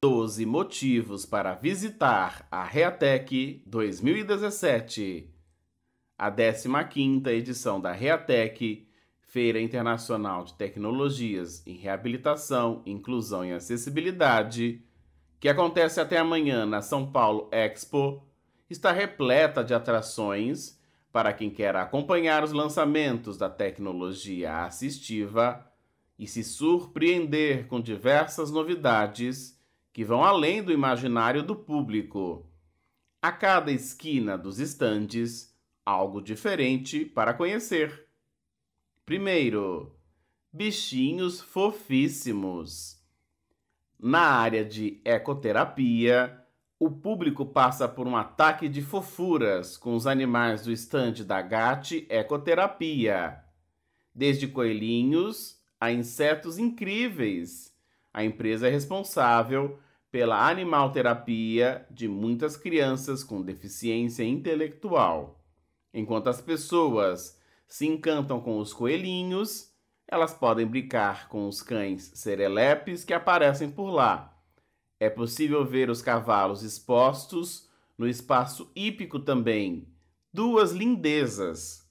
Doze motivos para visitar a Reatec 2017. A 15 edição da Reatec, Feira Internacional de Tecnologias em Reabilitação, Inclusão e Acessibilidade, que acontece até amanhã na São Paulo Expo, está repleta de atrações para quem quer acompanhar os lançamentos da tecnologia assistiva e se surpreender com diversas novidades que vão além do imaginário do público. A cada esquina dos estandes, algo diferente para conhecer. Primeiro, bichinhos fofíssimos. Na área de ecoterapia, o público passa por um ataque de fofuras com os animais do estande da GAT Ecoterapia. Desde coelhinhos a insetos incríveis. A empresa é responsável pela animalterapia de muitas crianças com deficiência intelectual. Enquanto as pessoas se encantam com os coelhinhos, elas podem brincar com os cães serelepes que aparecem por lá é possível ver os cavalos expostos no espaço hípico também. Duas lindezas.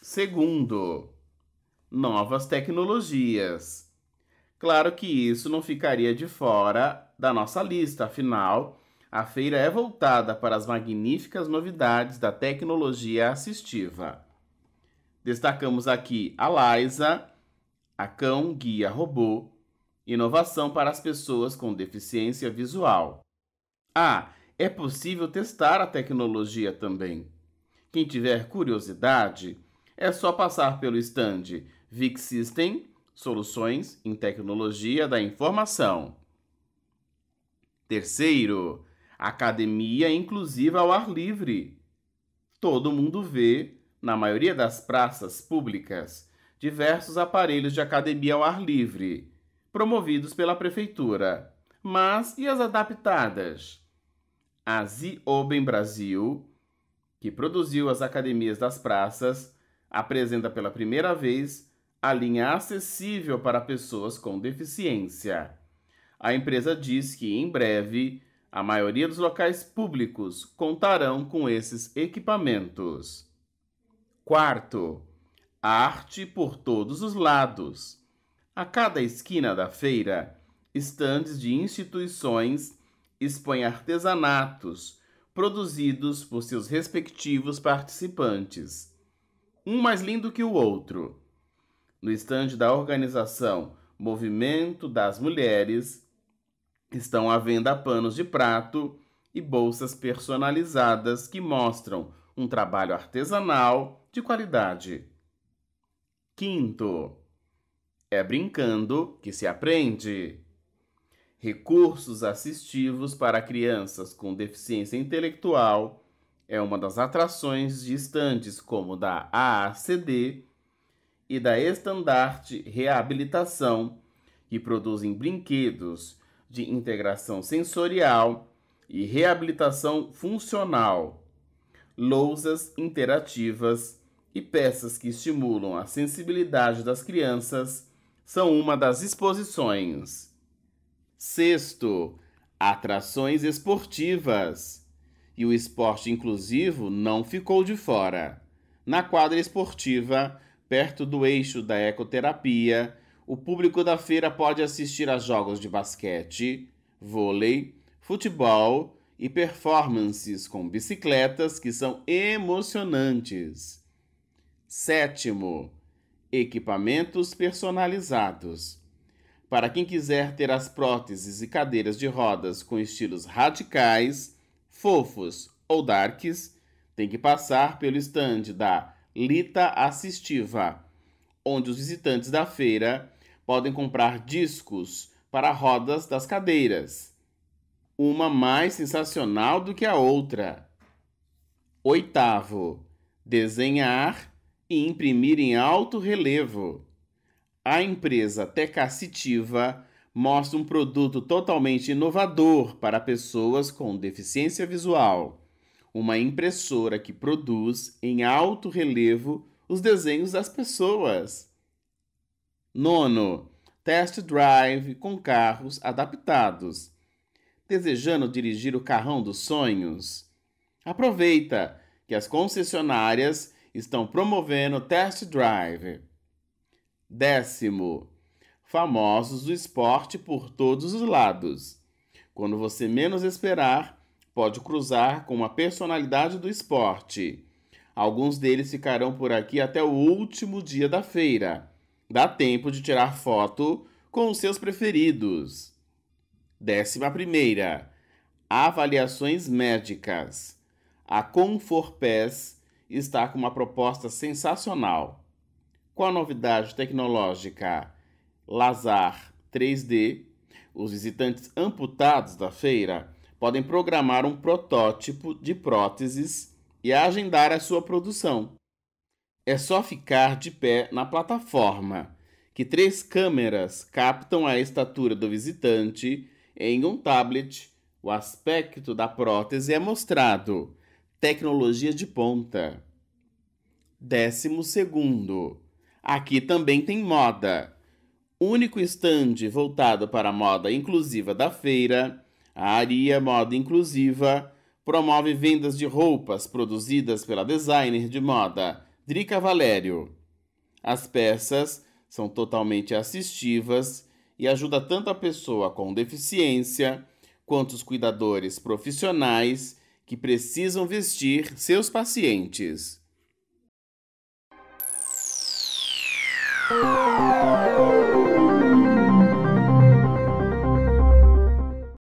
Segundo, novas tecnologias. Claro que isso não ficaria de fora da nossa lista, afinal, a feira é voltada para as magníficas novidades da tecnologia assistiva. Destacamos aqui a Liza, a cão guia robô, Inovação para as pessoas com deficiência visual. Ah, é possível testar a tecnologia também. Quem tiver curiosidade, é só passar pelo stand VIX System Soluções em Tecnologia da Informação. Terceiro, academia inclusiva ao ar livre. Todo mundo vê, na maioria das praças públicas, diversos aparelhos de academia ao ar livre promovidos pela prefeitura. Mas e as adaptadas? A Zioben Brasil, que produziu as academias das praças, apresenta pela primeira vez a linha acessível para pessoas com deficiência. A empresa diz que em breve a maioria dos locais públicos contarão com esses equipamentos. Quarto, arte por todos os lados. A cada esquina da feira, estandes de instituições expõem artesanatos produzidos por seus respectivos participantes, um mais lindo que o outro. No estande da organização Movimento das Mulheres, estão à venda panos de prato e bolsas personalizadas que mostram um trabalho artesanal de qualidade. Quinto, é brincando que se aprende. Recursos assistivos para crianças com deficiência intelectual é uma das atrações de estandes como da AACD e da Estandarte Reabilitação, que produzem brinquedos de integração sensorial e reabilitação funcional, lousas interativas e peças que estimulam a sensibilidade das crianças são uma das exposições. Sexto, atrações esportivas. E o esporte inclusivo não ficou de fora. Na quadra esportiva, perto do eixo da ecoterapia, o público da feira pode assistir a jogos de basquete, vôlei, futebol e performances com bicicletas que são emocionantes. Sétimo, equipamentos personalizados. Para quem quiser ter as próteses e cadeiras de rodas com estilos radicais, fofos ou darks, tem que passar pelo estande da Lita Assistiva, onde os visitantes da feira podem comprar discos para rodas das cadeiras, uma mais sensacional do que a outra. Oitavo, desenhar e imprimir em alto relevo. A empresa Tecacitiva mostra um produto totalmente inovador para pessoas com deficiência visual. Uma impressora que produz em alto relevo os desenhos das pessoas. Nono, test drive com carros adaptados. Desejando dirigir o carrão dos sonhos? Aproveita que as concessionárias estão promovendo test drive. Décimo, famosos do esporte por todos os lados. Quando você menos esperar, pode cruzar com uma personalidade do esporte. Alguns deles ficarão por aqui até o último dia da feira. Dá tempo de tirar foto com os seus preferidos. Décima primeira, avaliações médicas. A Conforpes está com uma proposta sensacional. Com a novidade tecnológica Lazar 3D, os visitantes amputados da feira podem programar um protótipo de próteses e agendar a sua produção. É só ficar de pé na plataforma, que três câmeras captam a estatura do visitante em um tablet. O aspecto da prótese é mostrado tecnologia de ponta. Décimo segundo. Aqui também tem moda. Único estande voltado para a moda inclusiva da feira, a Aria Moda Inclusiva promove vendas de roupas produzidas pela designer de moda Drica Valério. As peças são totalmente assistivas e ajuda tanto a pessoa com deficiência quanto os cuidadores profissionais que precisam vestir seus pacientes.